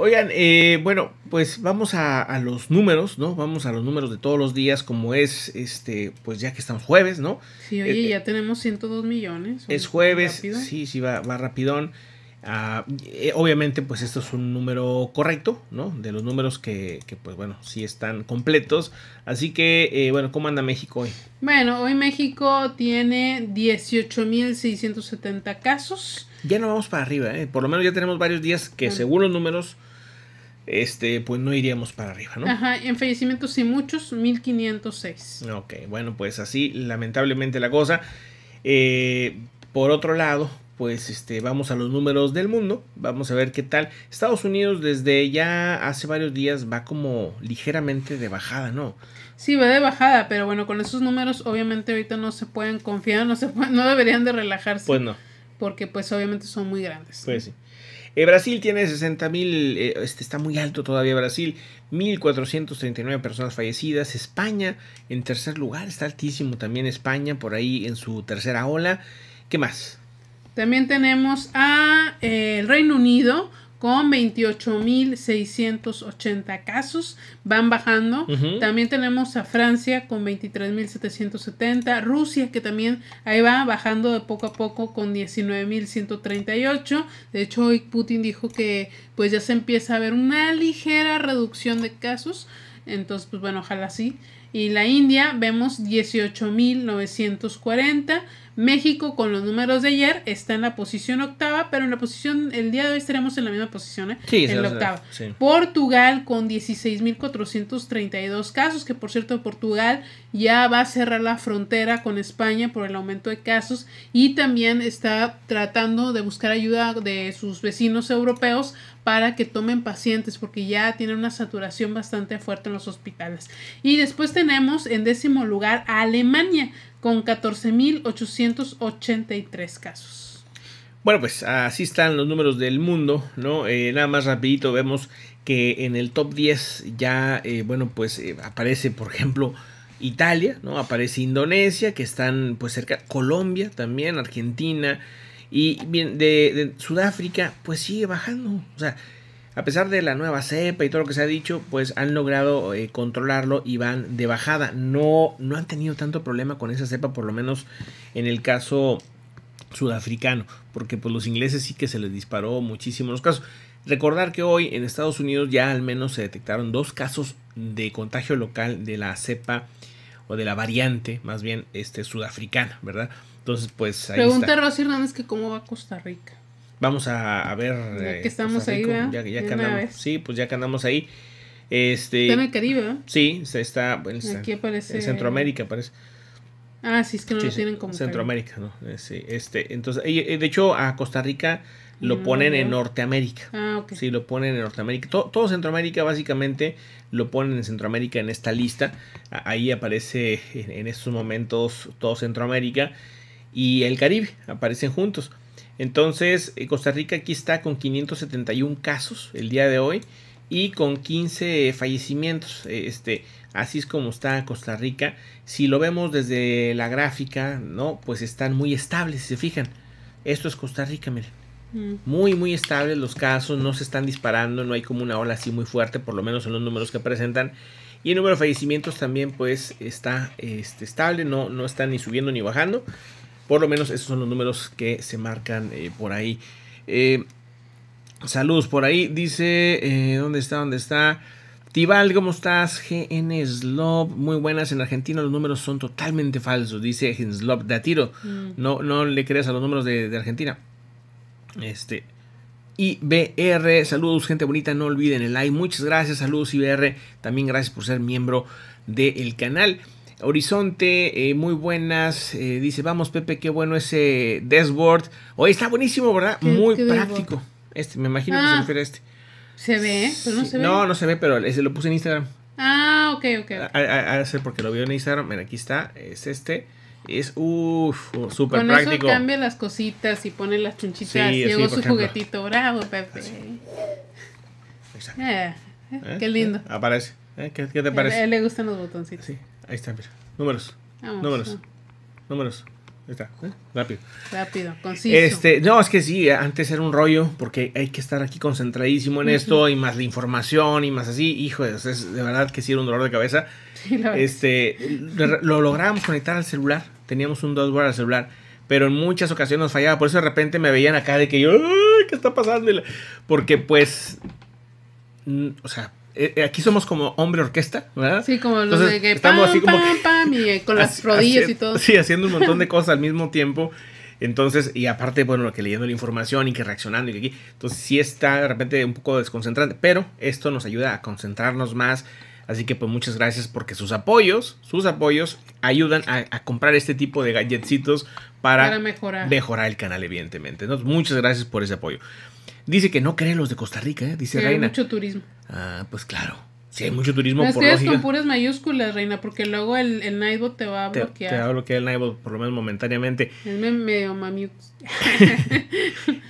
Oigan, eh, bueno, pues vamos a, los números, ¿no? Vamos a los números de todos los días, como es, este, pues ya que estamos jueves, ¿no? Sí, eh, oye, eh, ya tenemos 102 millones. Es jueves, sí, sí, va, va rapidón. Ah, eh, obviamente, pues esto es un número correcto, ¿no? De los números que, pues bueno, sí están completos. Así que, bueno, ¿cómo anda México hoy? Bueno, hoy México tiene 18.670 casos. Ya no vamos para arriba, ¿eh? Por lo menos ya tenemos varios días que, según los números, este, pues no iríamos para arriba, ¿no? Ajá, en fallecimientos y muchos, 1506. Ok, bueno, pues así lamentablemente la cosa. Eh, por otro lado, pues este, vamos a los números del mundo, vamos a ver qué tal. Estados Unidos desde ya hace varios días va como ligeramente de bajada, ¿no? Sí, va de bajada, pero bueno, con esos números obviamente ahorita no se pueden confiar, no, no deberían de relajarse. Pues no. Porque pues obviamente son muy grandes. Pues sí. Eh, Brasil tiene 60.000, mil... Eh, este está muy alto todavía Brasil, 1.439 personas fallecidas. España en tercer lugar, está altísimo también España por ahí en su tercera ola. ¿Qué más? También tenemos a eh, el Reino Unido con 28.680 casos. Van bajando. También tenemos a Francia con 23.770. Rusia, que también ahí va bajando de poco a poco con 19.138. De hecho, hoy Putin dijo que pues ya se empieza a ver una ligera reducción de casos. Entonces, pues bueno, ojalá sí. Y la India vemos 18.940. México con los números de ayer está en la posición octava, pero en la posición, el día de hoy estaremos en la misma posición, ¿eh? en la octava. Portugal con 16.432 casos, que por cierto Portugal ya va a cerrar la frontera con España por el aumento de casos y también está tratando de buscar ayuda de sus vecinos europeos para que tomen pacientes porque ya tienen una saturación bastante fuerte en los hospitales. Y después tenemos en décimo lugar a Alemania con 14.883 casos. Bueno, pues así están los números del mundo, ¿no? Eh, nada más rapidito vemos que en el top 10 ya, eh, bueno, pues eh, aparece, por ejemplo, Italia, ¿no? Aparece Indonesia, que están pues cerca, Colombia también, Argentina, y bien, de, de Sudáfrica, pues sigue bajando, o sea, a pesar de la nueva cepa y todo lo que se ha dicho, pues han logrado eh, controlarlo y van de bajada. No, no han tenido tanto problema con esa cepa, por lo menos en el caso sudafricano, porque pues los ingleses sí que se les disparó muchísimo los casos. Recordar que hoy en Estados Unidos ya al menos se detectaron dos casos de contagio local de la cepa o de la variante, más bien, este, sudafricana, ¿verdad? Entonces, pues ahí Pregunta está. a Hernández que cómo va Costa Rica. Vamos a, ver. Ya eh, que pues, estamos ahí, ¿verdad? Ya, que andamos, sí, pues ya que andamos ahí. Este, está en el Caribe, ¿verdad? Sí, está, bueno, está Aquí aparece, en Centroamérica, parece. Ah, sí, es que no lo tienen como. Centroamérica, ¿no? Sí, este, entonces, de hecho, a Costa Rica lo mm, ponen en Norteamérica. Ah, ok. Sí, lo ponen en Norteamérica. Todo, Centroamérica, básicamente, lo ponen en Centroamérica en esta lista. Ahí aparece en, en estos momentos todo Centroamérica y el Caribe, aparecen juntos. Entonces, eh, Costa Rica aquí está con 571 casos el día de hoy y con 15 fallecimientos. Eh, este, así es como está Costa Rica. Si lo vemos desde la gráfica, ¿no? Pues están muy estables, si se fijan. Esto es Costa Rica, miren. Mm. Muy, muy estables los casos, no se están disparando, no hay como una ola así muy fuerte, por lo menos en los números que presentan. Y el número de fallecimientos también pues está este, estable, no, no está ni subiendo ni bajando. Por lo menos esos son los números que se marcan eh, por ahí. Eh, saludos por ahí. Dice, eh, ¿dónde está? ¿Dónde está? Tibal, ¿cómo estás? GN Slob, muy buenas. En Argentina los números son totalmente falsos, dice Slob de tiro. Mm. No, no le creas a los números de, de Argentina. Este, IBR, saludos gente bonita, no olviden el like, muchas gracias, saludos IBR, también gracias por ser miembro del canal. Horizonte, eh, muy buenas. Eh, dice, vamos Pepe, qué bueno ese dashboard. Hoy está buenísimo, ¿verdad? muy práctico. Este, me imagino que se ah. refiere a este. ¿Se ve? Pero no se ve. No, no se ve, pero ese lo puse en Instagram. Ah, ok, ok. A ver ah, ah, porque lo vio en Instagram. Mira, aquí está. Es este. Es uff, súper práctico. Con eso cambia las cositas y pone las chunchitas. Sí, su juguetito. Bravo, Pepe. Exacto. Eh, eh, qué lindo. aparece. ¿Qué, te parece? él, le gustan los botoncitos. Sí. Ahí está, mira. Números. Ah, números. Números. Ahí está. ¿eh? Rápido. Rápido, conciso. Este, no, es que sí, antes era un rollo porque hay que estar aquí concentradísimo en esto y más la información y más así. Hijo, es, de verdad que sí era un dolor de cabeza. Sí, este, lo este, lo, logramos lográbamos conectar al celular. Teníamos un dos al celular pero en muchas ocasiones nos fallaba. Por eso de repente me veían acá de que yo, ¿qué está pasando? Porque pues, o sea, eh, eh, aquí somos como hombre orquesta, ¿verdad? Sí, como los de que estamos pam, pam, pam, y eh, con las rodillas y todo. Sí, haciendo un montón de cosas al mismo tiempo. Entonces, y aparte, bueno, lo que leyendo la información y que reaccionando y que aquí. Entonces, sí está de repente un poco desconcentrante, pero esto nos ayuda a concentrarnos más. Así que, pues, muchas gracias porque sus apoyos, sus apoyos ayudan a, comprar este tipo de galletitos para, mejorar. el canal, evidentemente. muchas gracias por ese apoyo. Dice que no cree los de Costa Rica, ¿eh? dice Reina. Hay mucho turismo. Ah, pues claro. Sí, hay mucho turismo. No, por con puras mayúsculas, Reina, porque luego el, el Naibot te va a bloquear. Te va a bloquear el Naibot, por lo menos momentáneamente. Es medio mamiut.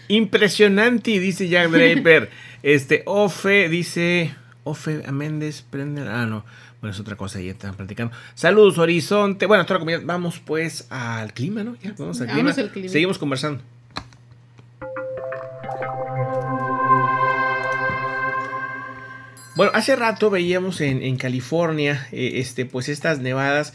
Impresionante, dice Jack Draper. Este, Ofe, dice. Ofe Méndez, prender Ah, no. Bueno, es otra cosa, ya están platicando. Saludos, Horizonte. Bueno, toda la Vamos pues al clima, ¿no? Ya, vamos al clima. Vamos al clima. Seguimos conversando. Bueno, hace rato veíamos en, California, eh, este, pues estas nevadas